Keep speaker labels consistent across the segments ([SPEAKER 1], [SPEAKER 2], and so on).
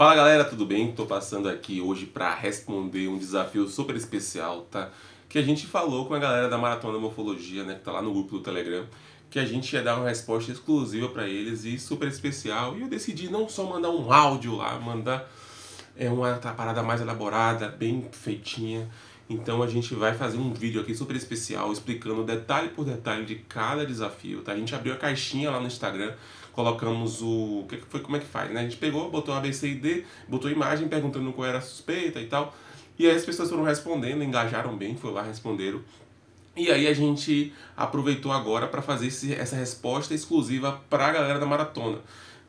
[SPEAKER 1] Fala galera, tudo bem? Tô passando aqui hoje para responder um desafio super especial, tá? Que a gente falou com a galera da Maratona Morfologia, né, que tá lá no grupo do Telegram, que a gente ia dar uma resposta exclusiva para eles e super especial. E eu decidi não só mandar um áudio lá, mandar é uma parada mais elaborada, bem feitinha. Então a gente vai fazer um vídeo aqui super especial explicando detalhe por detalhe de cada desafio, tá? A gente abriu a caixinha lá no Instagram colocamos o. Que foi, como é que faz? Né? A gente pegou, botou A, B, C a D, botou imagem perguntando qual era a suspeita e tal. E aí as pessoas foram respondendo, engajaram bem, foram lá, responderam. E aí a gente aproveitou agora para fazer esse, essa resposta exclusiva para a galera da maratona.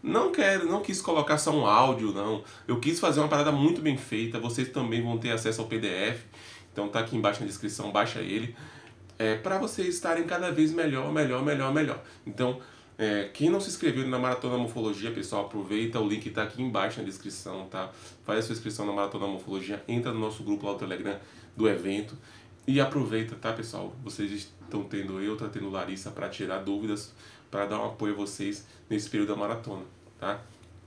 [SPEAKER 1] Não quero, não quis colocar só um áudio, não. Eu quis fazer uma parada muito bem feita. Vocês também vão ter acesso ao PDF. Então tá aqui embaixo na descrição, baixa ele. É, para vocês estarem cada vez melhor, melhor, melhor, melhor. Então, é, quem não se inscreveu na Maratona Morfologia, pessoal, aproveita, o link está aqui embaixo na descrição, tá? Faz a sua inscrição na Maratona Morfologia, entra no nosso grupo lá no Telegram do evento e aproveita, tá, pessoal? Vocês estão tendo eu, tá tendo Larissa para tirar dúvidas, para dar um apoio a vocês nesse período da maratona, tá?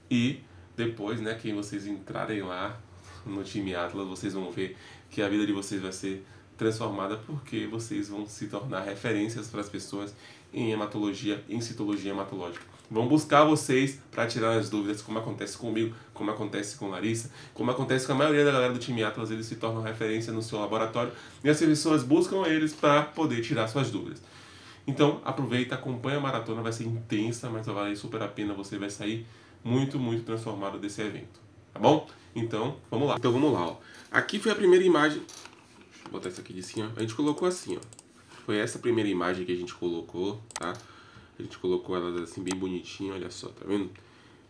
[SPEAKER 1] E depois, né, quem vocês entrarem lá no time Atlas, vocês vão ver que a vida de vocês vai ser transformada porque vocês vão se tornar referências para as pessoas em hematologia, em citologia hematológica. Vão buscar vocês para tirar as dúvidas, como acontece comigo, como acontece com Larissa, como acontece com a maioria da galera do time Atlas, eles se tornam referência no seu laboratório e as pessoas buscam eles para poder tirar suas dúvidas. Então, aproveita, acompanha a maratona, vai ser intensa, mas vai valer super a pena, você vai sair muito, muito transformado desse evento, tá bom? Então, vamos lá. Então, vamos lá, ó. Aqui foi a primeira imagem. Deixa eu botar isso aqui de cima. A gente colocou assim, ó foi essa primeira imagem que a gente colocou, tá? A gente colocou elas assim bem bonitinho, olha só, tá vendo?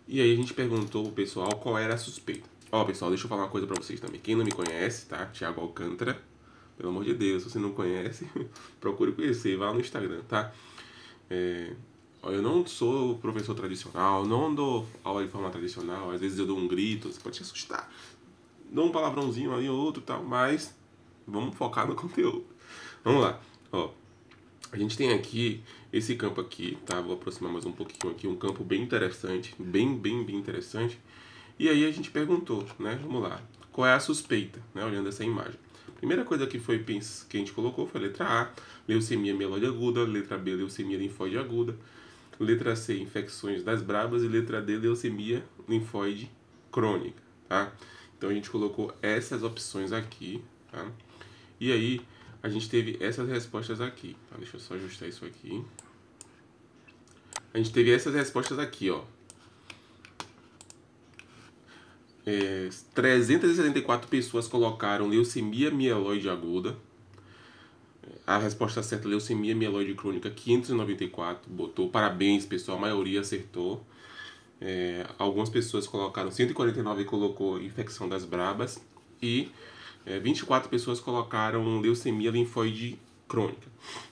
[SPEAKER 1] E aí a gente perguntou pro pessoal qual era a suspeita. Ó, pessoal, deixa eu falar uma coisa pra vocês também. Quem não me conhece, tá? Thiago Alcântara. Pelo amor de Deus, se você não conhece, procure conhecer, vá no Instagram, tá? É, ó, eu não sou professor tradicional, não dou aula de forma tradicional. Às vezes eu dou um grito, você pode se assustar. Dou um palavrãozinho ali ou outro e tal, mas vamos focar no conteúdo. Vamos lá. Ó, a gente tem aqui esse campo aqui, tá? Vou aproximar mais um pouquinho aqui, um campo bem interessante, bem, bem, bem interessante. E aí a gente perguntou, né? Vamos lá, qual é a suspeita, né? Olhando essa imagem. Primeira coisa que foi que a gente colocou foi a letra A, leucemia mieloide aguda, letra B, leucemia linfóide aguda, letra C, infecções das bravas e letra D, leucemia linfóide crônica, tá? Então a gente colocou essas opções aqui, tá? E aí a gente teve essas respostas aqui. Tá? Deixa eu só ajustar isso aqui. A gente teve essas respostas aqui, ó. É, 374 pessoas colocaram leucemia mieloide aguda. A resposta certa, leucemia mieloide crônica, 594. Botou parabéns, pessoal. A maioria acertou. É, algumas pessoas colocaram 149 e colocou infecção das brabas. E é, 24 pessoas colocaram leucemia linfóide crônica.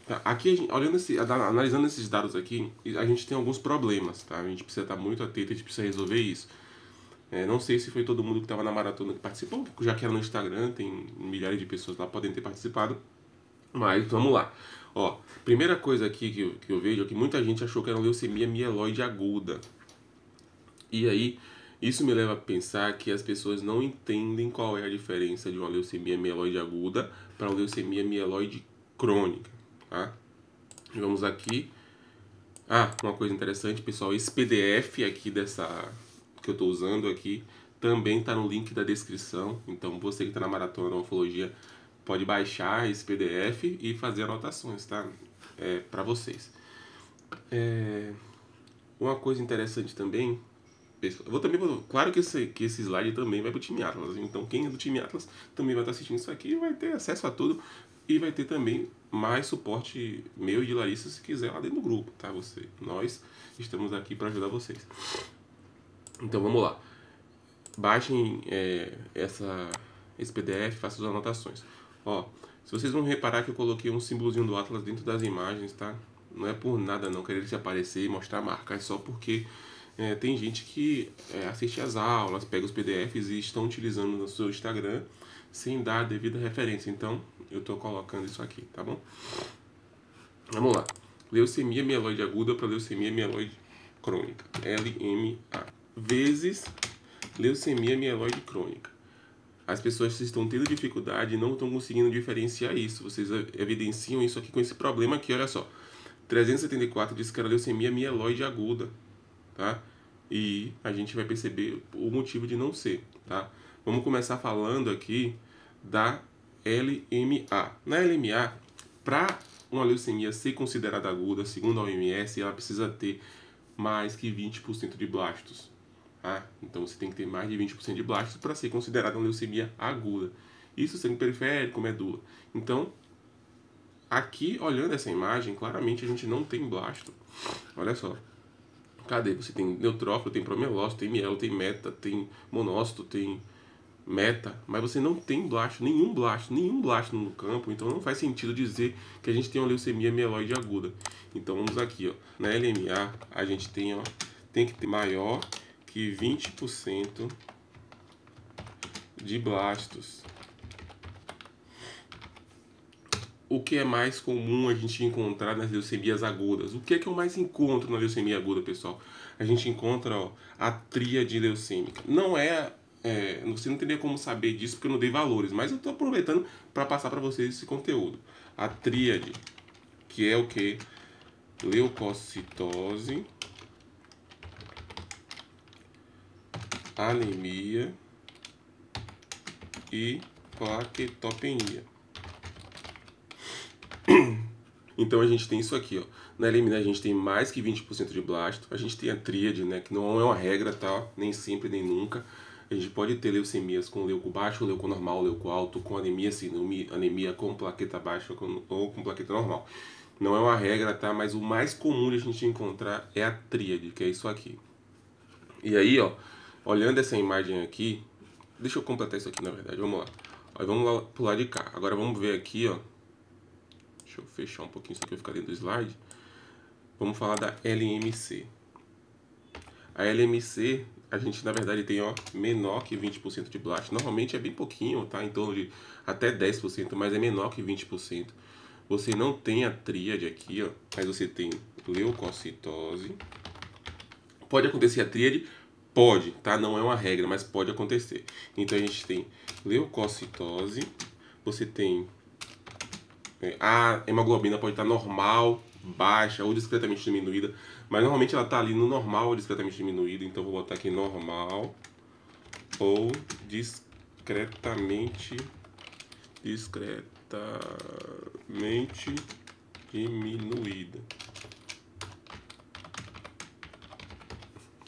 [SPEAKER 1] Tá? Aqui, gente, olhando esse, analisando esses dados aqui, a gente tem alguns problemas, tá? A gente precisa estar muito atento, a gente precisa resolver isso. É, não sei se foi todo mundo que estava na maratona que participou, já que era no Instagram, tem milhares de pessoas lá podem ter participado. Mas vamos lá. Ó, primeira coisa aqui que eu, que eu vejo é que muita gente achou que era leucemia mieloide aguda. E aí, isso me leva a pensar que as pessoas não entendem qual é a diferença de uma leucemia mieloide aguda para uma leucemia mieloide crônica, tá? Vamos aqui. Ah, uma coisa interessante, pessoal, esse PDF aqui dessa que eu estou usando aqui também está no link da descrição. Então, você que está na maratona da morfologia pode baixar esse PDF e fazer anotações, tá? É, para vocês. É... Uma coisa interessante também vou também claro que esse, que esse slide também vai para o time Atlas. Assim. Então quem é do time Atlas também vai estar tá assistindo isso aqui e vai ter acesso a tudo e vai ter também mais suporte meu e de Larissa se quiser lá dentro do grupo, tá? Você, nós estamos aqui para ajudar vocês. Então vamos lá. Baixem é, essa esse PDF, façam as anotações. Ó, se vocês vão reparar que eu coloquei um símbolozinho do Atlas dentro das imagens, tá? Não é por nada não querer se aparecer e mostrar a marca, é só porque é, tem gente que é, assiste as aulas, pega os PDFs e estão utilizando no seu Instagram sem dar a devida referência. Então, eu estou colocando isso aqui, tá bom? Vamos lá. Leucemia mieloide aguda para leucemia mieloide crônica. LMA. Vezes leucemia mieloide crônica. As pessoas estão tendo dificuldade e não estão conseguindo diferenciar isso. Vocês evidenciam isso aqui com esse problema aqui, olha só. 374 diz que era leucemia mieloide aguda, tá? e a gente vai perceber o motivo de não ser, tá? Vamos começar falando aqui da LMA. Na LMA, para uma leucemia ser considerada aguda, segundo a OMS, ela precisa ter mais que 20% de blastos. Ah, Então você tem que ter mais de 20% de blastos para ser considerada uma leucemia aguda. Isso sangue periférico, medula. Então, aqui olhando essa imagem, claramente a gente não tem blasto. Olha só. Cadê? você tem neutrófilo, tem promelócito, tem mielo, tem meta, tem monócito, tem meta, mas você não tem blasto, nenhum blasto, nenhum blasto no campo, então não faz sentido dizer que a gente tem uma leucemia mieloide aguda. Então vamos aqui, ó, na LMA a gente tem, ó, tem que ter maior que 20% de blastos o que é mais comum a gente encontrar nas leucemias agudas. O que é que eu mais encontro na leucemia aguda, pessoal? A gente encontra ó, a tríade leucêmica. Não é, é, Você não teria como saber disso porque eu não dei valores, mas eu estou aproveitando para passar para vocês esse conteúdo. A tríade, que é o que? Leucocitose, anemia e plaquetopenia. Então a gente tem isso aqui, ó. Na eliminar a gente tem mais que 20% de blasto. A gente tem a tríade, né, que não é uma regra, tá? Nem sempre, nem nunca. A gente pode ter leucemias com leuco baixo, leuco normal, leuco alto, com anemia sim, anemia com plaqueta baixa ou com plaqueta normal. Não é uma regra, tá? Mas o mais comum de a gente encontrar é a tríade, que é isso aqui. E aí, ó, olhando essa imagem aqui, deixa eu completar isso aqui, na verdade, vamos lá. Aí vamos lá pro lado de cá. Agora vamos ver aqui, ó, Deixa eu fechar um pouquinho isso aqui, ficar dentro do slide. Vamos falar da LMC. A LMC, a gente na verdade tem ó, menor que 20% de blast. Normalmente é bem pouquinho, tá? Em torno de até 10%, mas é menor que 20%. Você não tem a tríade aqui, ó, mas você tem leucocitose. Pode acontecer a tríade? Pode, tá? Não é uma regra, mas pode acontecer. Então a gente tem leucocitose, você tem a hemoglobina pode estar normal, baixa ou discretamente diminuída, mas normalmente ela está ali no normal ou discretamente diminuída, então vou botar aqui normal ou discretamente discretamente diminuída.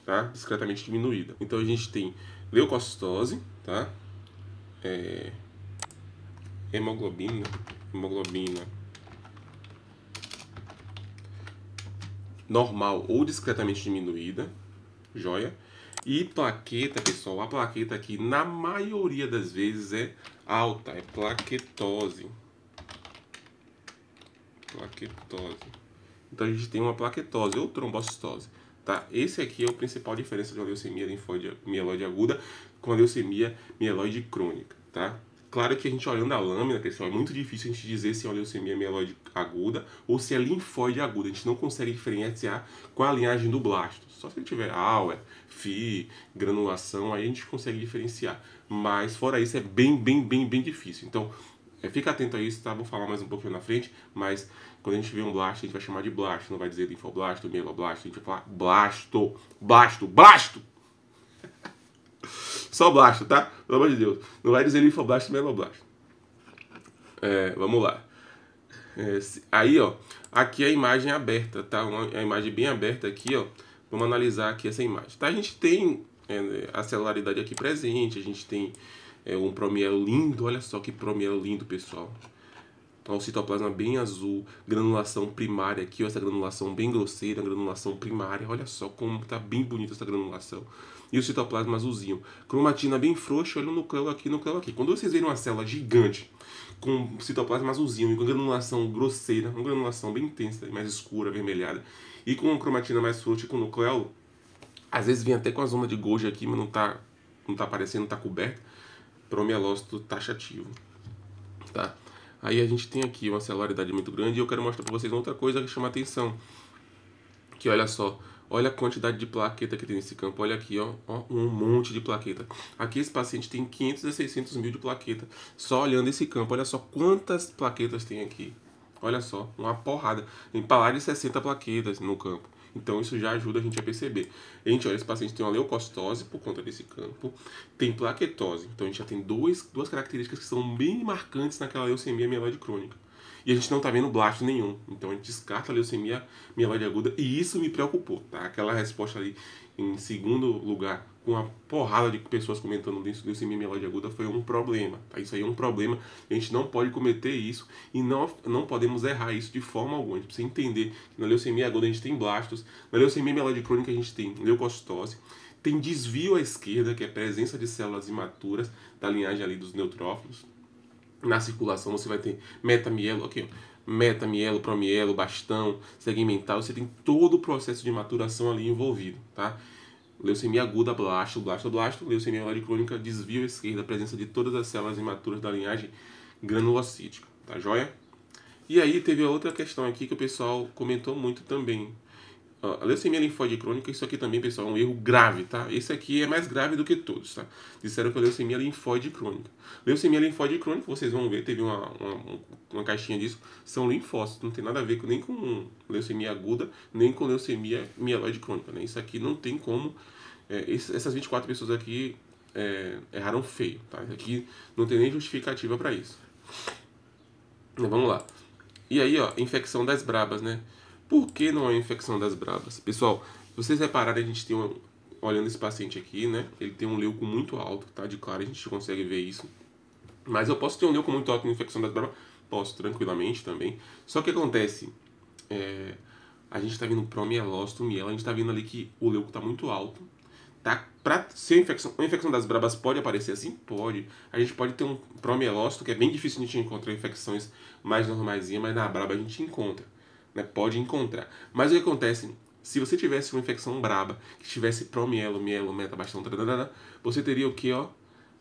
[SPEAKER 1] Tá? Discretamente diminuída. Então a gente tem leucocitose, tá? É, hemoglobina hemoglobina normal ou discretamente diminuída, joia. E plaqueta, pessoal, a plaqueta aqui na maioria das vezes é alta, é plaquetose. Plaquetose. Então a gente tem uma plaquetose ou trombocitose, tá? Esse aqui é o principal diferença de uma leucemia linfóide mieloide aguda com a leucemia mieloide crônica, tá? Claro que a gente olhando a lâmina, pessoal, é muito difícil a gente dizer se é uma leucemia mieloide aguda ou se é linfóide aguda. A gente não consegue diferenciar qual a linhagem do blasto. Só se ele tiver Auer, FI, granulação, aí a gente consegue diferenciar. Mas fora isso é bem, bem, bem, bem difícil. Então, é, fica atento a isso, tá? Vou falar mais um pouquinho na frente, mas quando a gente vê um blasto, a gente vai chamar de blasto, não vai dizer linfoblasto, mieloblasto, a gente vai falar blasto, blasto, blasto! Só Blasto, tá? Pelo amor de Deus. Não vai dizer linfoblasto e meloblasto. É, é, vamos lá. É, aí, ó, aqui é a imagem aberta, tá? Uma, é a imagem bem aberta aqui, ó. Vamos analisar aqui essa imagem. Tá? A gente tem é, a celularidade aqui presente, a gente tem é, um promielo lindo, olha só que promielo lindo, pessoal. Ó, tá o citoplasma bem azul, granulação primária aqui, ó, essa granulação bem grosseira, granulação primária. Olha só como tá bem bonita essa granulação e o citoplasma azulzinho. Cromatina bem frouxa, olha o núcleo aqui, núcleo aqui. Quando vocês verem uma célula gigante com citoplasma azulzinho e com granulação grosseira, uma granulação bem intensa, mais escura, avermelhada, e com uma cromatina mais frouxa e com núcleo, às vezes vem até com a zona de Golgi aqui, mas não está não tá aparecendo, não tá coberta. Promielócito taxativo. Tá? Aí a gente tem aqui uma celularidade muito grande e eu quero mostrar para vocês outra coisa que chama atenção. Que olha só, Olha a quantidade de plaqueta que tem nesse campo. Olha aqui, ó, ó, um monte de plaqueta. Aqui esse paciente tem 500 a 600 mil de plaqueta. Só olhando esse campo, olha só quantas plaquetas tem aqui. Olha só, uma porrada. Tem parar de 60 plaquetas no campo. Então isso já ajuda a gente a perceber. A gente olha, esse paciente tem uma leucocitose por conta desse campo, tem plaquetose. Então a gente já tem duas duas características que são bem marcantes naquela leucemia mieloide crônica e a gente não está vendo blasto nenhum. Então a gente descarta a leucemia mieloide aguda e isso me preocupou, tá? Aquela resposta ali em segundo lugar, com uma porrada de pessoas comentando leucemia mieloide aguda, foi um problema, tá? Isso aí é um problema, a gente não pode cometer isso e não, não podemos errar isso de forma alguma. A gente precisa entender que na leucemia aguda a gente tem blastos, na leucemia mieloide crônica a gente tem leucocitose, tem desvio à esquerda, que é a presença de células imaturas da linhagem ali dos neutrófilos, na circulação. Você vai ter metamielo, aqui, ó, metamielo, promielo, bastão, segmental. Você tem todo o processo de maturação ali envolvido, tá? Leucemia aguda, blasto, blasto, blasto. Leucemia malária crônica, desvio esquerdo a presença de todas as células imaturas da linhagem granulocítica, tá joia? E aí teve outra questão aqui que o pessoal comentou muito também, a leucemia linfóide crônica, isso aqui também, pessoal, é um erro grave, tá? Esse aqui é mais grave do que todos, tá? Disseram que é leucemia linfóide crônica. Leucemia linfóide crônica, vocês vão ver, teve uma, uma, uma caixinha disso, são linfócitos, não tem nada a ver nem com leucemia aguda, nem com leucemia mieloide crônica, né? Isso aqui não tem como... É, essas 24 pessoas aqui é, erraram feio, tá? Aqui não tem nem justificativa para isso. Então, vamos lá. E aí, ó, infecção das brabas, né? Por que não é infecção das bravas? Pessoal, se vocês repararem, a gente tem um, olhando esse paciente aqui, né? Ele tem um leuco muito alto, tá? De claro, a gente consegue ver isso. Mas eu posso ter um leuco muito alto em infecção das bravas? Posso, tranquilamente também. Só que acontece, é, a gente tá vendo promielócito, miela, a gente tá vendo ali que o leuco tá muito alto, tá? Pra ser infecção, a infecção das brabas pode aparecer assim? Pode. A gente pode ter um promielócito, que é bem difícil a gente encontrar infecções mais normaisinha, mas na braba a gente encontra né? Pode encontrar. Mas o que acontece? Se você tivesse uma infecção braba, que tivesse promielo, mielo, metabastão, você teria o que, ó?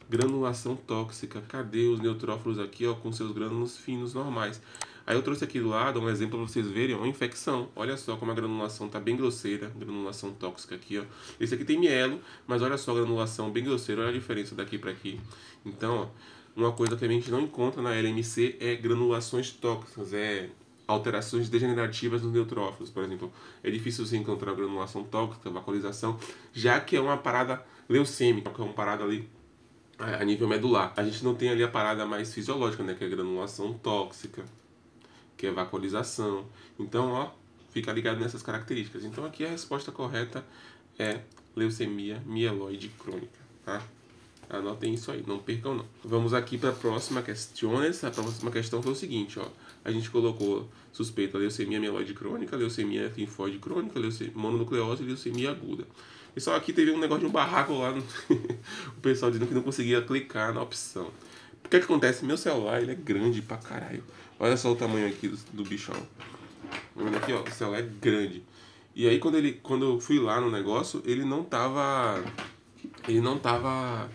[SPEAKER 1] Granulação tóxica. Cadê os neutrófilos aqui, ó, com seus grânulos finos normais? Aí eu trouxe aqui do lado um exemplo para vocês verem, uma infecção. Olha só como a granulação tá bem grosseira, granulação tóxica aqui, ó. Esse aqui tem mielo, mas olha só a granulação bem grosseira, olha a diferença daqui para aqui. Então, ó, uma coisa que a gente não encontra na LMC é granulações tóxicas, é alterações degenerativas nos neutrófilos, por exemplo. É difícil você encontrar granulação tóxica, vacorização, já que é uma parada leucêmica, que é uma parada ali é, a nível medular. A gente não tem ali a parada mais fisiológica, né, que é granulação tóxica, que é vacorização. Então, ó, fica ligado nessas características. Então, aqui a resposta correta é leucemia mieloide crônica, tá? Anotem isso aí, não percam não. Vamos aqui para a próxima questão. A próxima questão foi o seguinte, ó. A gente colocou suspeita leucemia mieloide crônica, leucemia linfóide crônica, leucemia, mononucleose e leucemia aguda. Pessoal, aqui teve um negócio de um barraco lá, no... o pessoal dizendo que não conseguia clicar na opção. O que, é que acontece? Meu celular, ele é grande pra caralho. Olha só o tamanho aqui do, do bichão. Tá Olha aqui, ó, o celular é grande. E aí quando ele quando eu fui lá no negócio, ele não tava ele não tava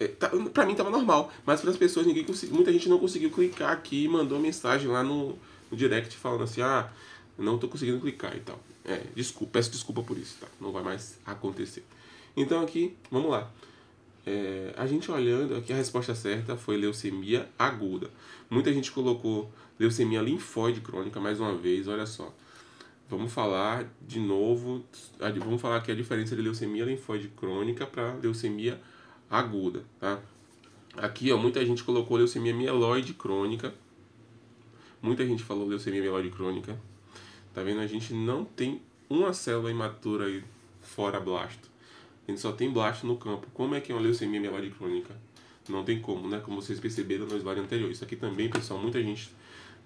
[SPEAKER 1] é, tá, pra mim tava normal, mas para as pessoas ninguém consegui, muita gente não conseguiu clicar aqui e mandou mensagem lá no, no, direct falando assim: "Ah, não tô conseguindo clicar" e tal. É, desculpa, peço desculpa por isso, tá? Não vai mais acontecer. Então aqui, vamos lá. É, a gente olhando aqui, a resposta certa foi leucemia aguda. Muita gente colocou leucemia linfóide crônica mais uma vez, olha só. Vamos falar de novo, vamos falar aqui a diferença de leucemia linfóide crônica para leucemia aguda aguda, tá? Aqui, ó, muita gente colocou leucemia mieloide crônica. Muita gente falou leucemia mieloide crônica. Tá vendo? A gente não tem uma célula imatura aí fora blasto. A gente só tem blasto no campo. Como é que é uma leucemia mieloide crônica? Não tem como, né? Como vocês perceberam no slide anterior. Isso aqui também, pessoal, muita gente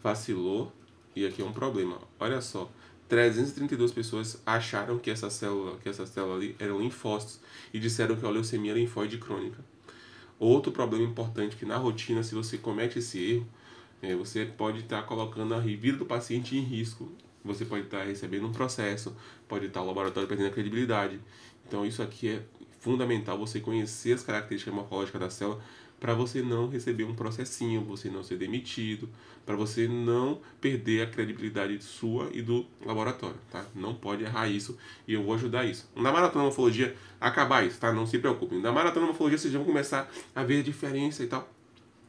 [SPEAKER 1] vacilou. E aqui é um problema. Olha só. 332 pessoas acharam que essa célula, que essa célula ali eram linfócitos e disseram que a leucemia era linfóide crônica. Outro problema importante que na rotina, se você comete esse erro, é, você pode estar tá colocando a vida do paciente em risco. Você pode estar tá recebendo um processo, pode estar tá o laboratório perdendo a credibilidade. Então isso aqui é fundamental, você conhecer as características morfológicas da célula para você não receber um processinho, você não ser demitido, para você não perder a credibilidade sua e do laboratório, tá? Não pode errar isso e eu vou ajudar isso. Na maratona morfologia acabar isso, tá? Não se preocupe. Na maratona morfologia vocês vão começar a ver a diferença e tal.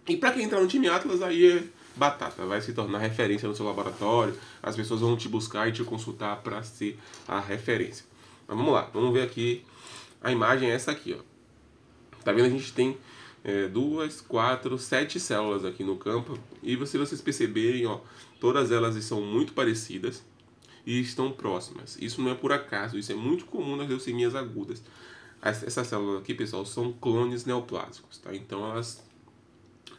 [SPEAKER 1] E para quem entrar no time Atlas aí é batata, vai se tornar referência no seu laboratório, as pessoas vão te buscar e te consultar para ser a referência. Mas vamos lá, vamos ver aqui. A imagem é essa aqui, ó. Tá vendo? A gente tem é, duas, quatro, sete células aqui no campo. E se vocês perceberem, ó, todas elas são muito parecidas e estão próximas. Isso não é por acaso, isso é muito comum nas leucemias agudas. essas células aqui, pessoal, são clones neoplásicos, tá? Então elas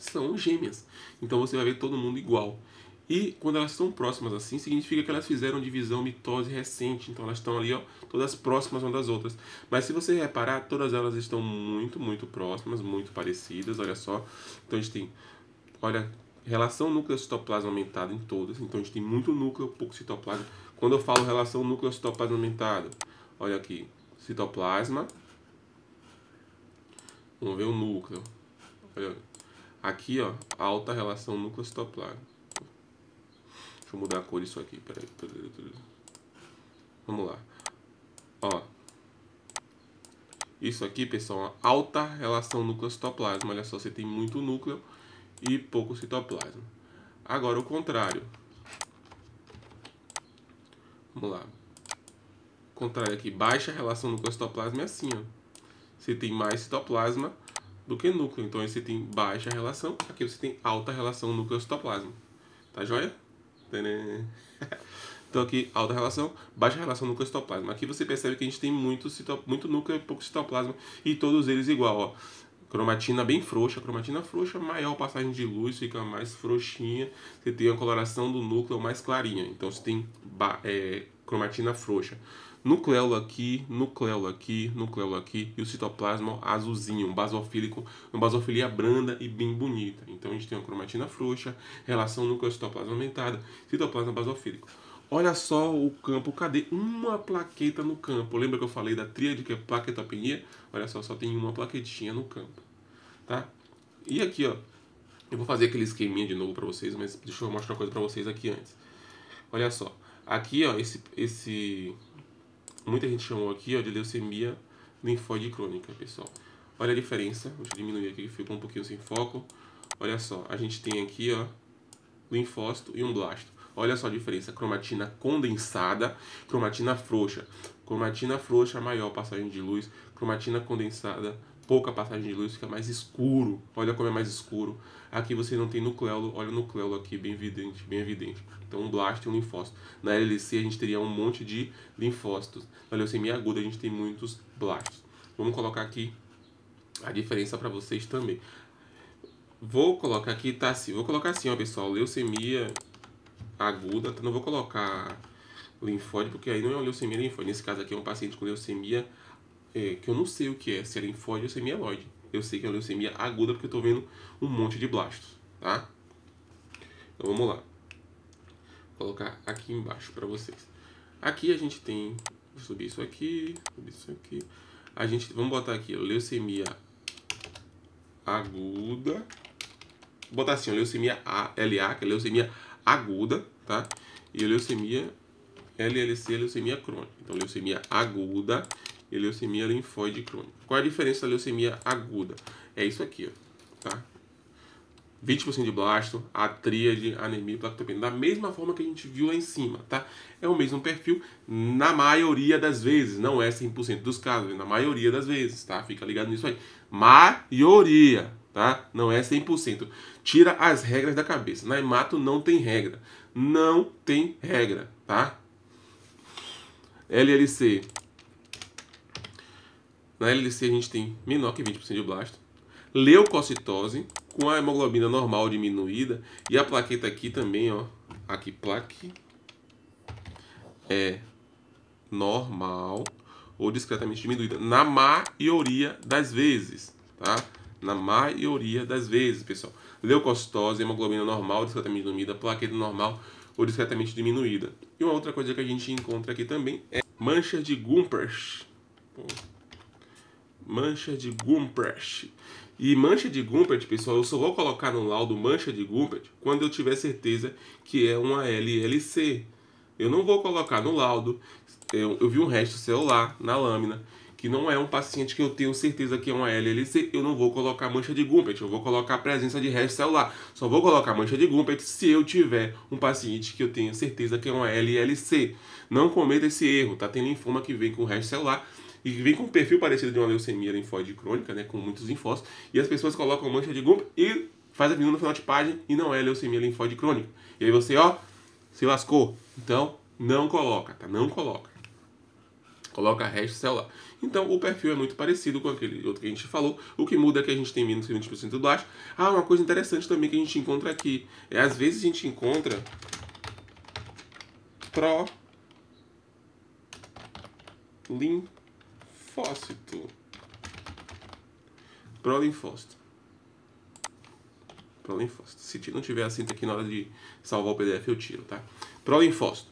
[SPEAKER 1] são gêmeas. Então você vai ver todo mundo igual. E quando elas estão próximas assim, significa que elas fizeram divisão mitose recente, então elas estão ali, ó, todas próximas umas das outras. Mas se você reparar, todas elas estão muito, muito próximas, muito parecidas, olha só. Então a gente tem, olha, relação núcleo-citoplasma aumentada em todas, então a gente tem muito núcleo, pouco citoplasma. Quando eu falo relação núcleo-citoplasma aumentada, olha aqui, citoplasma, vamos ver o núcleo, olha, aqui ó, alta relação núcleo-citoplasma. Deixa eu mudar a cor disso aqui, peraí. Vamos lá. Ó. Isso aqui, pessoal, é alta relação núcleo-citoplasma. Olha só, você tem muito núcleo e pouco citoplasma. Agora, o contrário. Vamos lá. O contrário aqui, baixa relação núcleo-citoplasma é assim, ó. Você tem mais citoplasma do que núcleo. Então, aí você tem baixa relação. Aqui você tem alta relação núcleo-citoplasma. Tá joia? Então aqui, alta relação, baixa relação núcleo citoplasma. Aqui você percebe que a gente tem muito, cito, muito núcleo e pouco citoplasma, e todos eles igual, ó. Cromatina bem frouxa, cromatina frouxa, maior passagem de luz, fica mais frouxinha, você tem a coloração do núcleo mais clarinha. Então você tem é, cromatina frouxa nucleolo aqui, nucleolo aqui, nucleolo aqui e o citoplasma azulzinho, um basofílico, uma basofilia branda e bem bonita. Então a gente tem uma cromatina frouxa, relação núcleo-citoplasma aumentada, citoplasma basofílico. Olha só o campo, cadê? Uma plaqueta no campo. Lembra que eu falei da tríade que é plaquetopenia? Olha só, só tem uma plaquetinha no campo, tá? E aqui, ó, eu vou fazer aquele esqueminha de novo para vocês, mas deixa eu mostrar uma coisa para vocês aqui antes. Olha só, aqui, ó, esse, esse Muita gente chamou aqui ó, de leucemia linfóide crônica, pessoal. Olha a diferença. Deixa eu diminuir aqui que ficou um pouquinho sem foco. Olha só, a gente tem aqui, ó, linfócito e um blasto. Olha só a diferença. Cromatina condensada, cromatina frouxa. Cromatina frouxa, maior passagem de luz. Cromatina condensada, pouca passagem de luz, fica mais escuro. Olha como é mais escuro. Aqui você não tem nucleolo, olha o nucleolo aqui, bem evidente, bem evidente. Então um blast e um linfócito. Na LLC a gente teria um monte de linfócitos. Na leucemia aguda a gente tem muitos blastos. Vamos colocar aqui a diferença para vocês também. Vou colocar aqui, tá assim, vou colocar assim, ó, pessoal, leucemia aguda, então, não vou colocar linfóide, porque aí não é uma leucemia é linfóide, nesse caso aqui é um paciente com leucemia aguda é, que eu não sei o que é, se é linfóide ou semielóide. É eu sei que é leucemia aguda porque eu estou vendo um monte de blastos, tá? Então vamos lá. Vou colocar aqui embaixo para vocês. Aqui a gente tem, vou subir isso aqui, subir isso aqui. A gente, vamos botar aqui, leucemia aguda. Vou botar assim, a leucemia A, que é leucemia aguda, tá? E leucemia LLC, é leucemia crônica. Então, leucemia aguda e leucemia linfóide crônica. Qual é a diferença da leucemia aguda? É isso aqui, ó, tá? 20% de blasto, a tríade, anemia e plaquetopenia. Da mesma forma que a gente viu lá em cima, tá? É o mesmo perfil na maioria das vezes, não é 100% dos casos, é na maioria das vezes, tá? Fica ligado nisso aí. Maioria, tá? Não é 100%. Tira as regras da cabeça. Na hemato não tem regra. Não tem regra, tá? LLC na LDC a gente tem menor que 20% de blasto, leucocitose com a hemoglobina normal diminuída e a plaqueta aqui também, ó, aqui plaque é normal ou discretamente diminuída na maioria das vezes, tá? Na maioria das vezes, pessoal. Leucocitose, hemoglobina normal, discretamente diminuída, plaqueta normal ou discretamente diminuída. E uma outra coisa que a gente encontra aqui também é mancha de Gumpers. Pô. Mancha de Gumpert. E mancha de Gumpert, pessoal, eu só vou colocar no laudo mancha de Gumpert quando eu tiver certeza que é uma LLC. Eu não vou colocar no laudo. Eu, é, eu vi um resto celular na lâmina que não é um paciente que eu tenho certeza que é uma LLC, eu não vou colocar mancha de Gumpert, eu vou colocar presença de resto celular. Só vou colocar mancha de Gumpert se eu tiver um paciente que eu tenha certeza que é uma LLC. Não cometa esse erro, tá? Tem linfoma que vem com resto celular e vem com um perfil parecido de uma leucemia linfóide crônica, né, com muitos linfócitos, e as pessoas colocam mancha de gumbo e faz a menina no final de página e não é leucemia linfóide crônica. E aí você, ó, se lascou. Então, não coloca, tá? Não coloca. Coloca resto celular. Então, o perfil é muito parecido com aquele outro que a gente falou. O que muda é que a gente tem menos que 20% do ácido. Ah, uma coisa interessante também que a gente encontra aqui. É, às vezes a gente encontra pro lim Prolinfócito. Prolinfócito. Prolinfócito. Se não tiver assim aqui na hora de salvar o PDF, eu tiro, tá? Prolinfócito.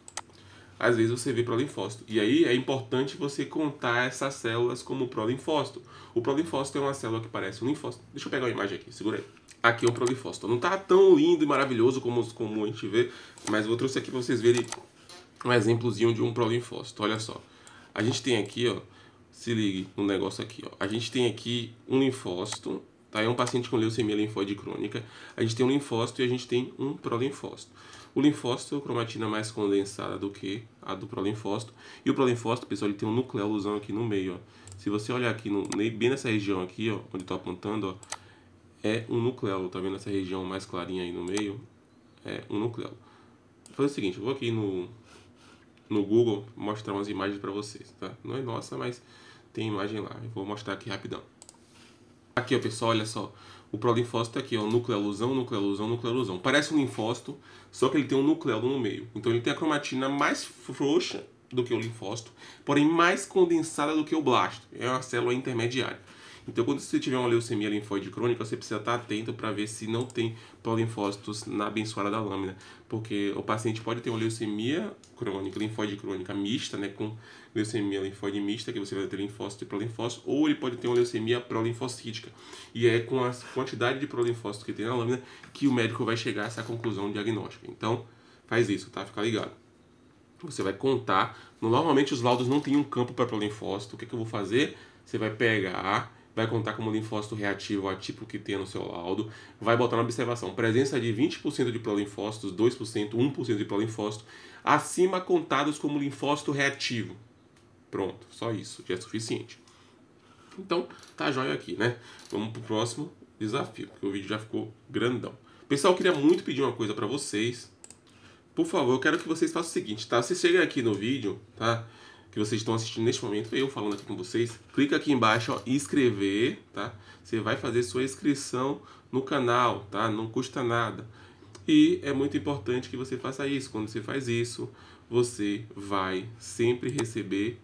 [SPEAKER 1] Às vezes você vê prolinfócito. E aí é importante você contar essas células como prolinfócito. O prolinfócito é uma célula que parece um linfócito. Deixa eu pegar uma imagem aqui, segura aí. Aqui é um prolinfócito. Não tá tão lindo e maravilhoso como, como a gente vê, mas vou trouxe aqui para vocês verem um exemplozinho de um prolinfócito. Olha só. A gente tem aqui, ó, se ligue no negócio aqui, ó. A gente tem aqui um linfócito, tá? É um paciente com leucemia linfóide crônica. A gente tem um linfócito e a gente tem um prolinfócito. O linfócito é a cromatina mais condensada do que a do prolinfócito. E o prolinfócito, pessoal, ele tem um nucleolosão aqui no meio, ó. Se você olhar aqui, no, bem nessa região aqui, ó, onde estou apontando, ó, é um nucleolo, tá vendo essa região mais clarinha aí no meio? É um nucleolo. Vou fazer o seguinte, eu vou aqui no, no Google mostrar umas imagens para vocês, tá? Não é nossa, mas tem imagem lá. Eu vou mostrar aqui rapidão. Aqui, ó, pessoal, olha só. O prolinfócito tá é aqui, ó, nucleolusão, é nucleolusão, é nucleolusão. Parece um linfócito, só que ele tem um nucleolo no meio. Então ele tem a cromatina mais frouxa do que o linfócito, porém mais condensada do que o blasto. É uma célula intermediária. Então, quando você tiver uma leucemia linfóide crônica, você precisa estar tá atento para ver se não tem polinfócitos na abençoada da lâmina, porque o paciente pode ter uma leucemia crônica, linfóide crônica mista, né, com leucemia linfóide mista, que você vai ter linfócito e prolinfócito, ou ele pode ter uma leucemia prolinfocítica. E é com a quantidade de prolinfócito que tem na lâmina que o médico vai chegar a essa conclusão diagnóstica. Então, faz isso, tá? Fica ligado você vai contar. Normalmente os laudos não têm um campo para prolinfócito. O que, é que eu vou fazer? Você vai pegar vai contar como linfócito reativo ao tipo que tem no seu laudo, vai botar na observação presença de 20% de prolinfócitos, 2%, 1% de prolinfócito, acima contados como linfócito reativo. Pronto, só isso, já é suficiente. Então, tá jóia aqui, né? Vamos pro próximo desafio, porque o vídeo já ficou grandão. Pessoal, eu queria muito pedir uma coisa para vocês. Por favor, eu quero que vocês façam o seguinte, tá? Vocês cheguem aqui no vídeo, tá? que vocês estão assistindo neste momento, eu falando aqui com vocês, clica aqui embaixo ó, inscrever, tá? Você vai fazer sua inscrição no canal, tá? Não custa nada. E é muito importante que você faça isso. Quando você faz isso, você vai sempre receber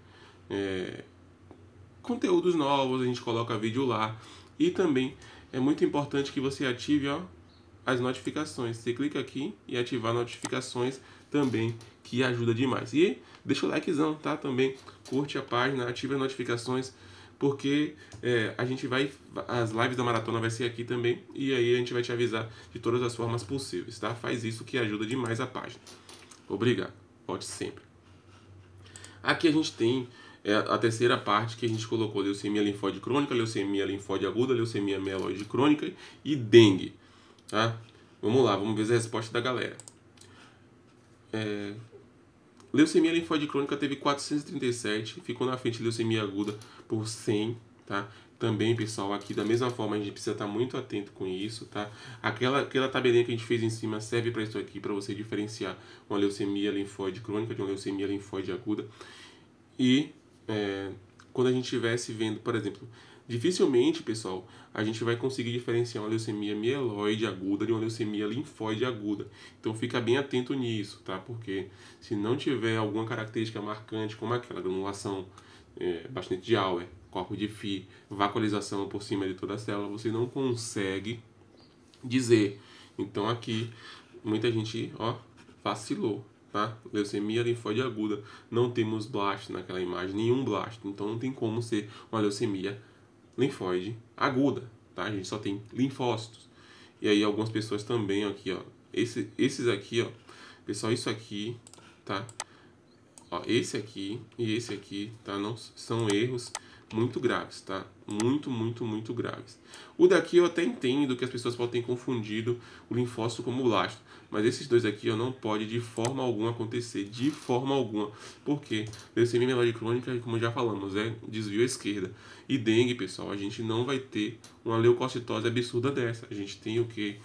[SPEAKER 1] é, conteúdos novos, a gente coloca vídeo lá. E também é muito importante que você ative ó, as notificações. Você clica aqui e ativar notificações também, que ajuda demais. E deixa o likezão, tá? Também curte a página, ative as notificações, porque é, a gente vai. As lives da maratona vai ser aqui também, e aí a gente vai te avisar de todas as formas possíveis, tá? Faz isso que ajuda demais a página. Obrigado, pode sempre. Aqui a gente tem é a terceira parte que a gente colocou leucemia linfóide crônica, leucemia linfóide aguda, leucemia mieloide crônica e dengue, tá? Vamos lá, vamos ver a resposta da galera. É, Leucemia linfóide crônica teve 437, ficou na frente leucemia aguda por 100, tá? Também, pessoal, aqui da mesma forma a gente precisa estar tá muito atento com isso, tá? Aquela, aquela tabelinha que a gente fez em cima serve para isso aqui, para você diferenciar uma leucemia linfóide crônica de uma leucemia linfóide aguda. E é, quando a gente estivesse vendo, por exemplo, Dificilmente, pessoal, a gente vai conseguir diferenciar uma leucemia mieloide aguda de uma leucemia linfóide aguda. Então fica bem atento nisso, tá? Porque se não tiver alguma característica marcante como aquela granulação é, bastante de Auer, corpo de fi vacuolização por cima de toda a célula, você não consegue dizer. Então aqui muita gente, ó, vacilou, tá? Leucemia linfóide aguda, não temos blasto naquela imagem, nenhum blasto, então não tem como ser uma leucemia linfóide aguda, tá? A gente só tem linfócitos. E aí algumas pessoas também aqui, ó, esse, esses aqui, ó, pessoal, isso aqui, tá? Ó, esse aqui e esse aqui, tá? Não são erros muito graves, tá? Muito, muito, muito graves. O daqui eu até entendo que as pessoas podem ter confundido o linfócito com o blasto. Mas esses dois aqui ó, não pode de forma alguma acontecer, de forma alguma. Porque leucemia mieloide crônica, como já falamos, é desvio à esquerda. E dengue, pessoal, a gente não vai ter uma leucocitose absurda dessa. A gente tem o que?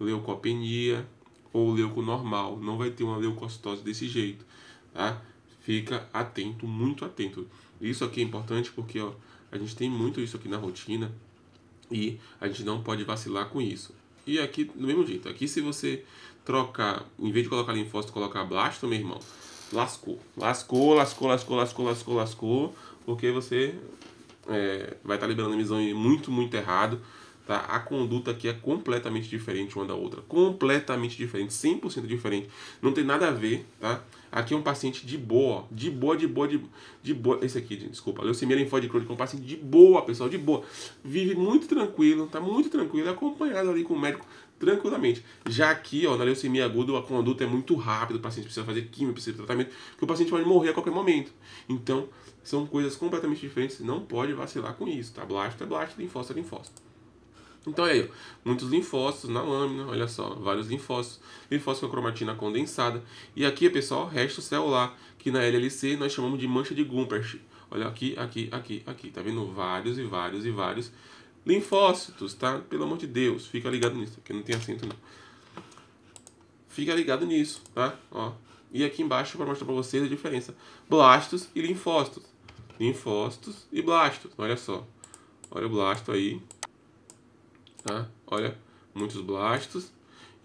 [SPEAKER 1] Leucopenia ou leuco normal. Não vai ter uma leucocitose desse jeito, tá? Fica atento, muito atento. Isso aqui é importante porque ó, a gente tem muito isso aqui na rotina e a gente não pode vacilar com isso. E aqui, do mesmo jeito, aqui se você troca, em vez de colocar linfócito, colocar blasto, meu irmão, lascou. Lascou, lascou, lascou, lascou, lascou, lascou, porque você é, vai estar tá liberando emissão muito, muito errado. Tá? A conduta aqui é completamente diferente uma da outra. Completamente diferente, 100% diferente. Não tem nada a ver, tá? Aqui é um paciente de boa, de boa, de boa, de, de boa. Esse aqui, desculpa, leucemia linfóide crônica, é um paciente de boa, pessoal, de boa. Vive muito tranquilo, tá muito tranquilo, acompanhado ali com o médico, tranquilamente. Já aqui, ó, na leucemia aguda, a conduta é muito rápida, o paciente precisa fazer química precisa de tratamento, porque o paciente pode morrer a qualquer momento. Então, são coisas completamente diferentes, não pode vacilar com isso, tá? Blasto é blasto, linfócito é linfócito. Então, é aí, muitos linfócitos na lâmina, olha só, vários linfócitos, linfócitos com cromatina condensada. E aqui, pessoal, resto celular, que na LLC nós chamamos de mancha de Gumpert. Olha aqui, aqui, aqui, aqui, tá vendo? Vários e vários e vários Linfócitos, tá? Pelo amor de Deus, fica ligado nisso. porque não tem acento, não. Fica ligado nisso, tá? Ó. E aqui embaixo para mostrar para vocês a diferença. Blastos e linfócitos. Linfócitos e blastos. Olha só. Olha o blasto aí. Tá? Olha, muitos blastos.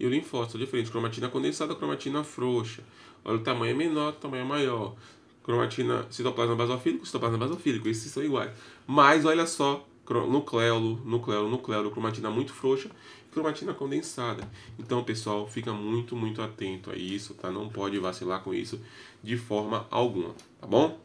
[SPEAKER 1] E o linfócito diferente. Cromatina condensada, cromatina frouxa. Olha, o tamanho é menor, o tamanho é maior. Cromatina, citoplasma basofílico, citoplasma basofílico. Esses são iguais. Mas olha só nucleolo, nucleolo, nucleolo, cromatina muito frouxa e cromatina condensada. Então, pessoal, fica muito, muito atento a isso, tá? Não pode vacilar com isso de forma alguma, tá bom?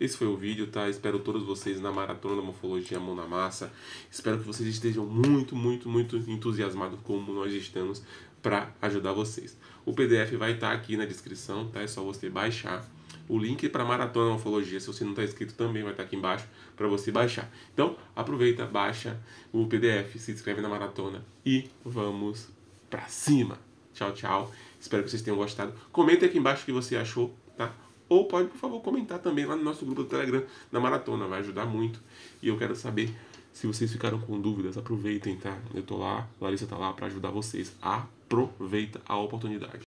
[SPEAKER 1] Esse foi o vídeo, tá? Espero todos vocês na Maratona da Morfologia Mão na Massa. Espero que vocês estejam muito, muito, muito entusiasmados como nós estamos para ajudar vocês. O PDF vai estar tá aqui na descrição, tá? É só você baixar o link para Maratona Morfologia, se você não está inscrito, também vai estar tá aqui embaixo para você baixar. Então, aproveita, baixa o PDF, se inscreve na maratona e vamos para cima. Tchau, tchau. Espero que vocês tenham gostado. Comenta aqui embaixo o que você achou, tá? Ou pode, por favor, comentar também lá no nosso grupo do Telegram na maratona, vai ajudar muito. E eu quero saber se vocês ficaram com dúvidas, aproveitem, tá? Eu tô lá, Larissa tá lá para ajudar vocês. Aproveita a oportunidade.